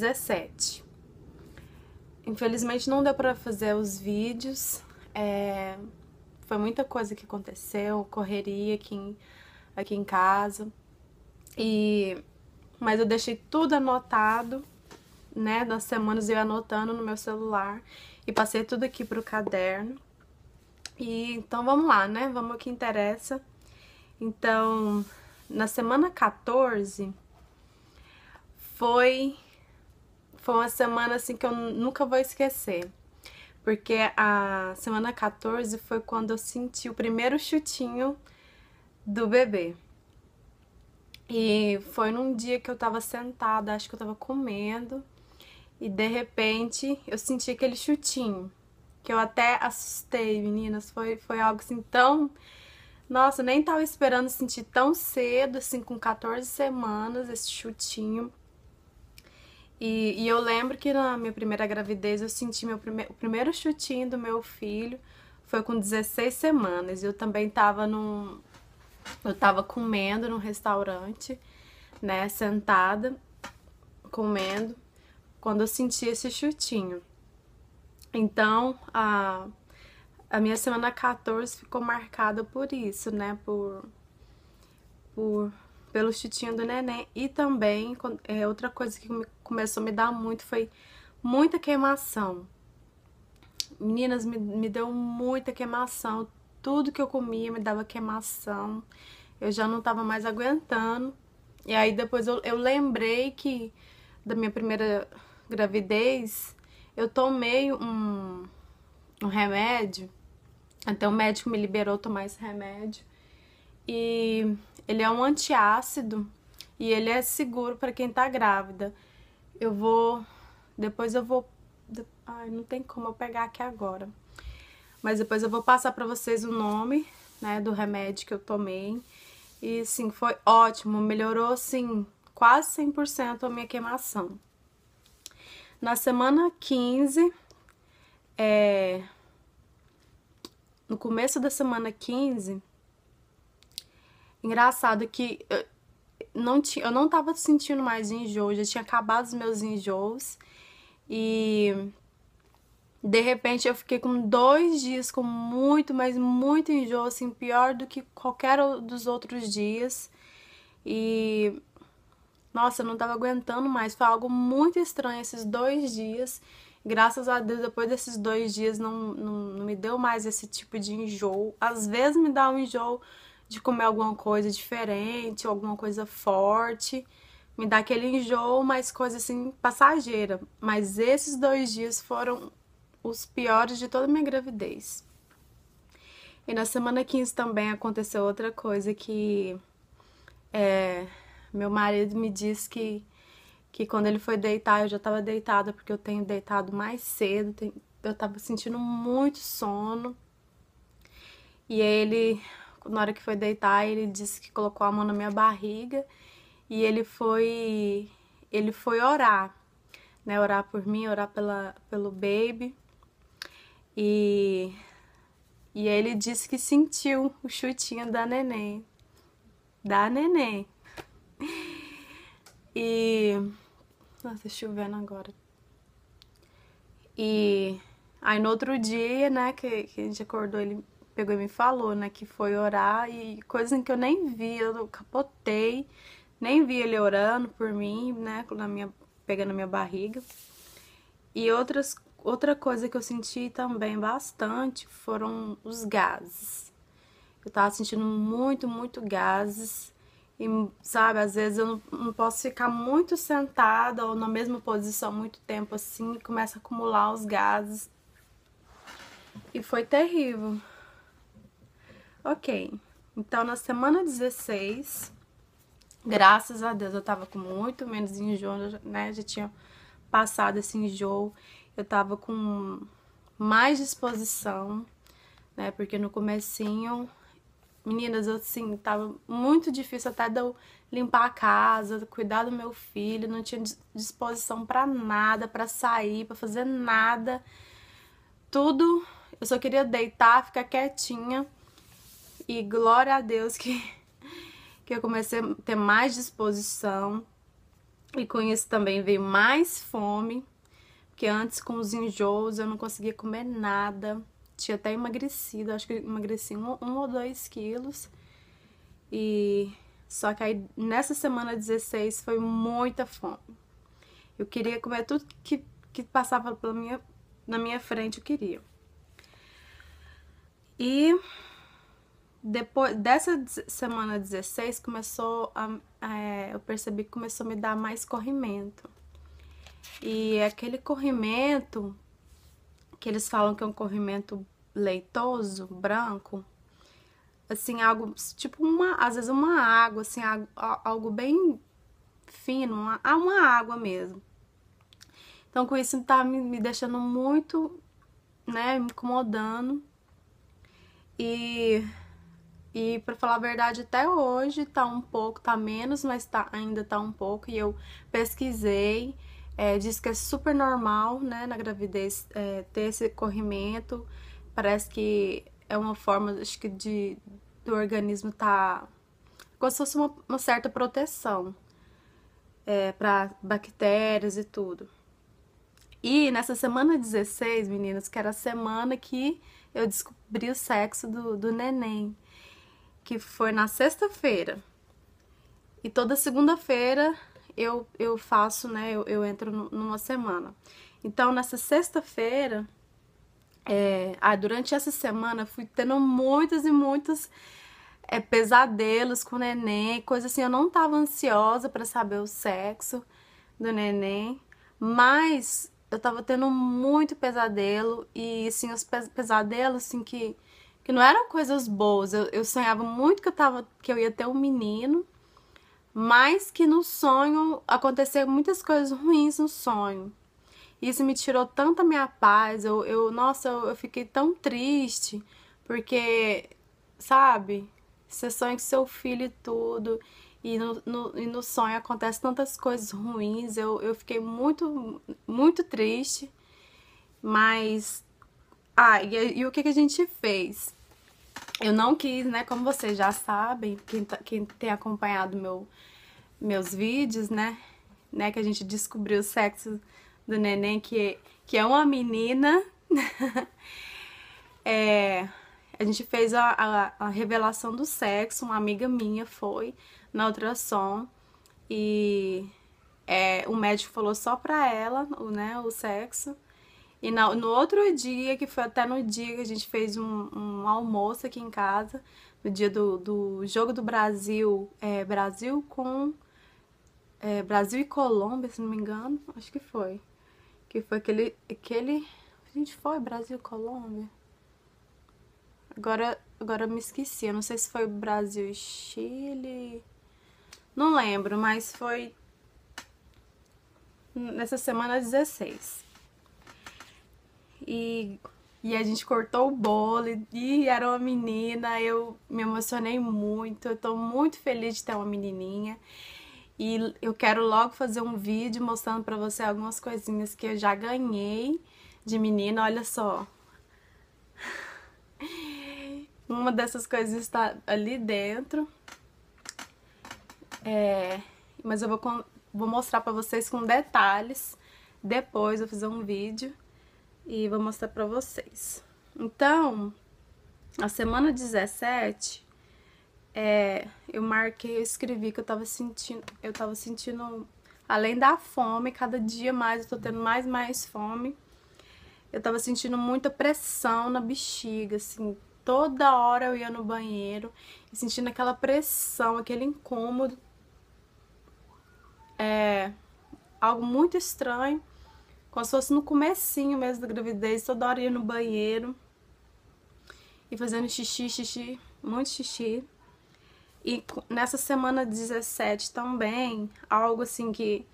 17. Infelizmente não deu para fazer os vídeos, é, foi muita coisa que aconteceu, correria aqui em, aqui em casa. E mas eu deixei tudo anotado, né, das semanas eu anotando no meu celular e passei tudo aqui pro caderno. E então vamos lá, né? Vamos ao que interessa. Então, na semana 14 foi foi uma semana assim que eu nunca vou esquecer. Porque a semana 14 foi quando eu senti o primeiro chutinho do bebê. E foi num dia que eu tava sentada, acho que eu tava comendo, e de repente eu senti aquele chutinho, que eu até assustei, meninas. Foi, foi algo assim tão. Nossa, nem tava esperando sentir tão cedo, assim, com 14 semanas, esse chutinho. E, e eu lembro que na minha primeira gravidez eu senti meu prime o primeiro chutinho do meu filho foi com 16 semanas. Eu também tava num. Eu tava comendo num restaurante, né? Sentada, comendo, quando eu senti esse chutinho. Então, a, a minha semana 14 ficou marcada por isso, né? Por, por pelo chitinho do neném. E também, é, outra coisa que começou a me dar muito foi muita queimação. Meninas, me, me deu muita queimação. Tudo que eu comia me dava queimação. Eu já não tava mais aguentando. E aí depois eu, eu lembrei que da minha primeira gravidez, eu tomei um, um remédio. Até o médico me liberou tomar esse remédio e ele é um antiácido e ele é seguro para quem tá grávida. Eu vou depois eu vou ai, não tem como eu pegar aqui agora. Mas depois eu vou passar para vocês o nome, né, do remédio que eu tomei. E sim, foi ótimo, melhorou assim quase 100% a minha queimação. Na semana 15, é, no começo da semana 15, Engraçado que eu não, tinha, eu não tava sentindo mais enjoo, já tinha acabado os meus enjoos. E de repente eu fiquei com dois dias com muito, mas muito enjoo, assim, pior do que qualquer dos outros dias. E nossa, eu não tava aguentando mais. Foi algo muito estranho esses dois dias. Graças a Deus, depois desses dois dias não, não, não me deu mais esse tipo de enjoo. Às vezes me dá um enjoo de comer alguma coisa diferente, alguma coisa forte. Me dá aquele enjoo, mas coisa assim passageira. Mas esses dois dias foram os piores de toda a minha gravidez. E na semana 15 também aconteceu outra coisa que é, meu marido me disse que, que quando ele foi deitar, eu já estava deitada, porque eu tenho deitado mais cedo, eu estava sentindo muito sono. E ele na hora que foi deitar, ele disse que colocou a mão na minha barriga e ele foi ele foi orar, né? Orar por mim, orar pela, pelo baby. E e ele disse que sentiu o chutinho da neném. Da neném. E nossa, tá chovendo agora. E aí no outro dia, né, que, que a gente acordou ele pegou e me falou, né, que foi orar e coisa que eu nem vi, eu capotei, nem vi ele orando por mim, né, na minha, pegando a minha barriga. E outras, outra coisa que eu senti também bastante foram os gases. Eu tava sentindo muito, muito gases. E, sabe, às vezes eu não, não posso ficar muito sentada ou na mesma posição muito tempo assim, começa a acumular os gases. E foi terrível. Ok, então na semana 16, graças a Deus, eu tava com muito menos enjoo, né? Já tinha passado esse enjoo, eu tava com mais disposição, né? Porque no comecinho, meninas, eu assim, tava muito difícil até de eu limpar a casa, cuidar do meu filho, não tinha disposição para nada, para sair, para fazer nada. Tudo, eu só queria deitar, ficar quietinha. E glória a Deus que, que eu comecei a ter mais disposição. E com isso também veio mais fome. Porque antes, com os enjoos, eu não conseguia comer nada. Tinha até emagrecido, acho que emagreci um, um ou dois quilos. E só que aí nessa semana 16 foi muita fome. Eu queria comer tudo que, que passava pela minha, na minha frente, eu queria. E depois dessa semana 16 começou a, é, eu percebi que começou a me dar mais corrimento e aquele corrimento que eles falam que é um corrimento leitoso branco assim algo tipo uma às vezes uma água assim algo, algo bem fino uma, ah, uma água mesmo então com isso tá me, me deixando muito né me incomodando e e para falar a verdade, até hoje tá um pouco, tá menos, mas tá, ainda tá um pouco. E eu pesquisei, é, diz que é super normal, né, na gravidez é, ter esse corrimento. Parece que é uma forma, acho que, de, do organismo tá como se fosse uma, uma certa proteção é, para bactérias e tudo. E nessa semana 16, meninas, que era a semana que eu descobri o sexo do, do neném que foi na sexta-feira. E toda segunda-feira eu, eu faço, né? Eu, eu entro numa semana. Então, nessa sexta-feira, é, ah, durante essa semana, fui tendo muitas e muitas é, pesadelos com o neném, coisa assim. Eu não tava ansiosa para saber o sexo do neném, mas eu tava tendo muito pesadelo e, assim, os pesadelos, assim, que que não eram coisas boas. Eu, eu sonhava muito que eu, tava, que eu ia ter um menino, mas que no sonho aconteceram muitas coisas ruins no sonho. Isso me tirou tanta minha paz. Eu, eu nossa, eu, eu fiquei tão triste, porque, sabe, você sonha com seu filho e tudo. E no, no, e no sonho acontecem tantas coisas ruins. Eu, eu fiquei muito, muito triste. Mas ah, e, e o que, que a gente fez? Eu não quis, né? Como vocês já sabem, quem, tá, quem tem acompanhado meu, meus vídeos, né? né? Que a gente descobriu o sexo do neném, que, que é uma menina. é, a gente fez a, a, a, revelação do sexo, uma amiga minha foi na ultrassom e é, o médico falou só pra ela, né, o sexo. E na, no outro dia, que foi até no dia que a gente fez um, um almoço aqui em casa, no dia do, do jogo do Brasil, é, Brasil com. É, Brasil e Colômbia, se não me engano, acho que foi. Que foi aquele. aquele a gente foi Brasil e Colômbia? Agora, agora eu me esqueci, eu não sei se foi Brasil e Chile. Não lembro, mas foi nessa semana 16 e, e a gente cortou o bolo e, e era uma menina. Eu me emocionei muito, eu tô muito feliz de ter uma menininha. E eu quero logo fazer um vídeo mostrando para você algumas coisinhas que eu já ganhei de menina, olha só. Uma dessas coisas está ali dentro. É, mas eu vou, vou mostrar para vocês com detalhes. Depois eu vou fazer um vídeo e vou mostrar pra vocês. Então, a semana 17, é, eu marquei, eu escrevi que eu tava sentindo, eu tava sentindo, além da fome, cada dia mais eu tô tendo mais mais fome. Eu tava sentindo muita pressão na bexiga, assim, toda hora eu ia no banheiro e sentindo aquela pressão, aquele incômodo. É algo muito estranho. Como se fosse no comecinho mesmo da gravidez, toda hora ia no banheiro. E fazendo xixi, xixi, muito xixi. E nessa semana 17 também, algo assim que,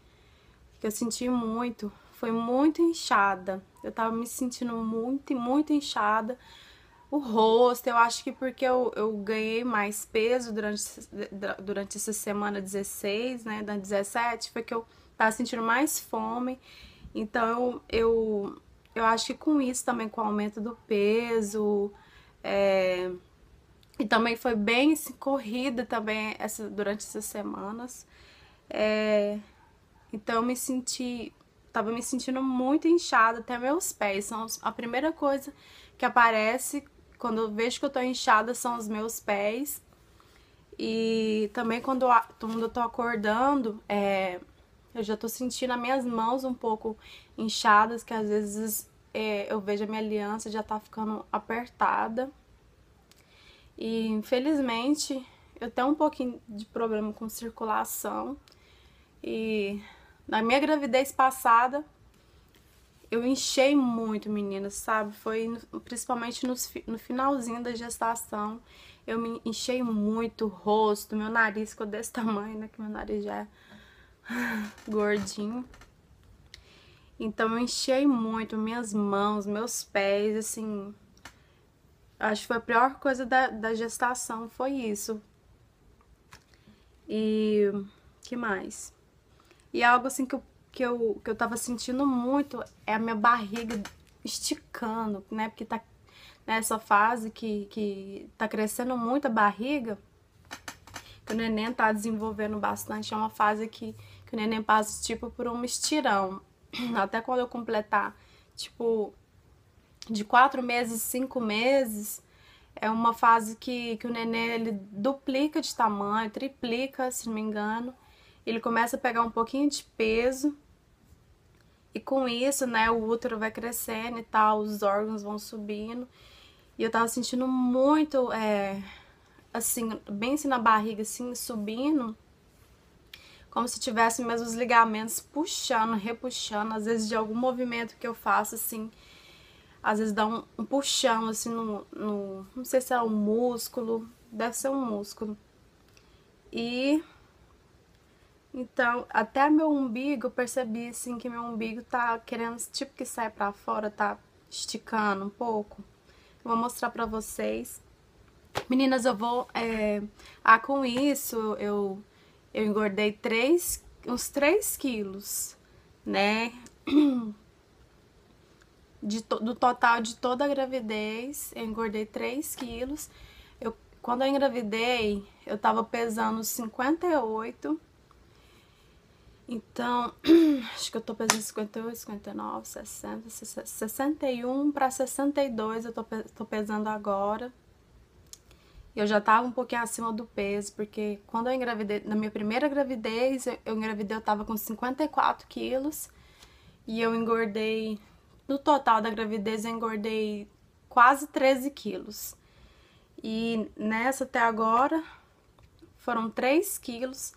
que eu senti muito, foi muito inchada. Eu tava me sentindo muito, muito inchada. O rosto, eu acho que porque eu, eu ganhei mais peso durante, durante essa semana 16, né, da 17, foi que eu tava sentindo mais fome. Então eu, eu, eu acho que com isso também, com o aumento do peso, é, e também foi bem assim, corrida também essa, durante essas semanas. É, então eu me senti. Tava me sentindo muito inchada até meus pés. São a primeira coisa que aparece quando eu vejo que eu tô inchada são os meus pés. E também quando quando eu tô acordando, é, eu já tô sentindo as minhas mãos um pouco inchadas, que às vezes é, eu vejo a minha aliança já tá ficando apertada. E infelizmente eu tenho um pouquinho de problema com circulação. E na minha gravidez passada, eu enchei muito, meninas, sabe? Foi no, principalmente no, no, finalzinho da gestação. Eu me enchei muito o rosto, meu nariz ficou desse tamanho, né? Que meu nariz já é gordinho. Então eu enchei muito minhas mãos, meus pés, assim. Acho que foi a pior coisa da, da gestação, foi isso. E que mais? E algo assim que eu, que, eu, que eu tava sentindo muito é a minha barriga esticando, né? Porque tá nessa fase que, que tá crescendo muito a barriga, que o neném tá desenvolvendo bastante, é uma fase que que o neném passe, tipo, por um estirão. Até quando eu completar, tipo, de quatro meses, cinco meses, é uma fase que, que o neném ele duplica de tamanho, triplica, se não me engano. Ele começa a pegar um pouquinho de peso. E com isso, né, o útero vai crescendo e tal, os órgãos vão subindo. E eu tava sentindo muito, é, assim, bem assim na barriga, assim, subindo como se tivesse mesmo os ligamentos puxando, repuxando, às vezes de algum movimento que eu faço assim, às vezes dá um, um puxão assim no, no, não sei se é um músculo, deve ser um músculo. E então, até meu umbigo, eu percebi assim que meu umbigo tá querendo tipo que sai para fora, tá esticando um pouco. Eu vou mostrar pra vocês. Meninas, eu vou... É... Ah, com isso, eu eu engordei 3, uns 3 quilos, né? De to, do total de toda a gravidez, eu engordei 3 quilos. Eu, quando eu engravidei, eu tava pesando 58. Então, acho que eu tô pesando 58, 59, 60, 61 para 62 eu tô, tô pesando agora eu já estava um pouquinho acima do peso, porque quando eu engravidei, na minha primeira gravidez, eu, eu engravidei, eu estava com 54 quilos e eu engordei, no total da gravidez, eu engordei quase 13 quilos. E nessa até agora foram 3 quilos,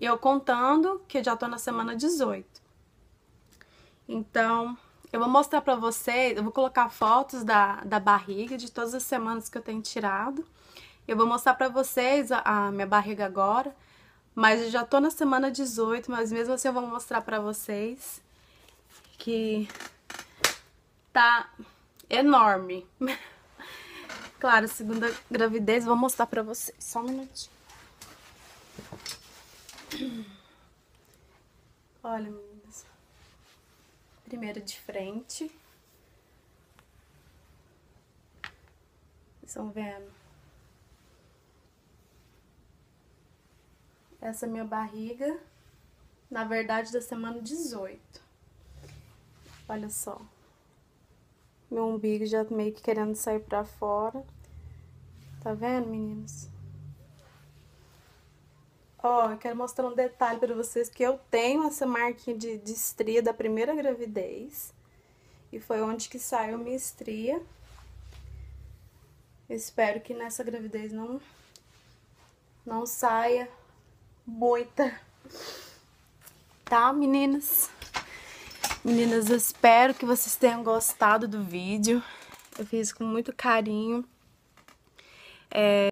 eu contando que eu já tô na semana 18. Então, eu vou mostrar pra vocês, eu vou colocar fotos da, da barriga de todas as semanas que eu tenho tirado. Eu vou mostrar pra vocês a, a minha barriga agora, mas eu já tô na semana 18, mas mesmo assim eu vou mostrar pra vocês que tá enorme. claro, segunda gravidez, vou mostrar pra vocês. Só um minutinho. Olha, meninas. Primeiro de frente. Vocês estão vendo? essa minha barriga, na verdade, da semana 18. Olha só. Meu umbigo já meio que querendo sair pra fora. Tá vendo, meninos? Ó, eu quero mostrar um detalhe pra vocês, que eu tenho essa marquinha de, de estria da primeira gravidez. E foi onde que saiu minha estria. Espero que nessa gravidez não, não saia muita. Tá, meninas? Meninas, eu espero que vocês tenham gostado do vídeo. Eu fiz com muito carinho. É...